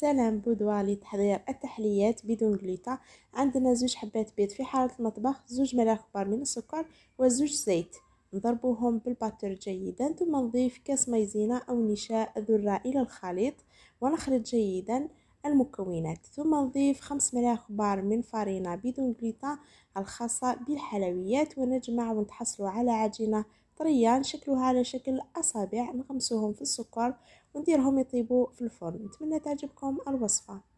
سلام بودوا لتحضير التحليات بدون جلوتا عندنا زوج حبات بيض في حالة المطبخ زوج ملاعق كبار من السكر وزوج زيت نضربوهم بالباتر جيدا ثم نضيف كاس مايزينا أو نشاء ذرة إلى الخليط ونخلط جيدا المكونات ثم نضيف خمس ملاعق كبار من فرينة بدون جليتان الخاصة بالحلويات ونجمع ونتحصلوا على عجينة طرية نشكلوها على شكل أصابع نغمسوهم في السكر ونديرهم يطيبوا في الفرن نتمنى تعجبكم الوصفة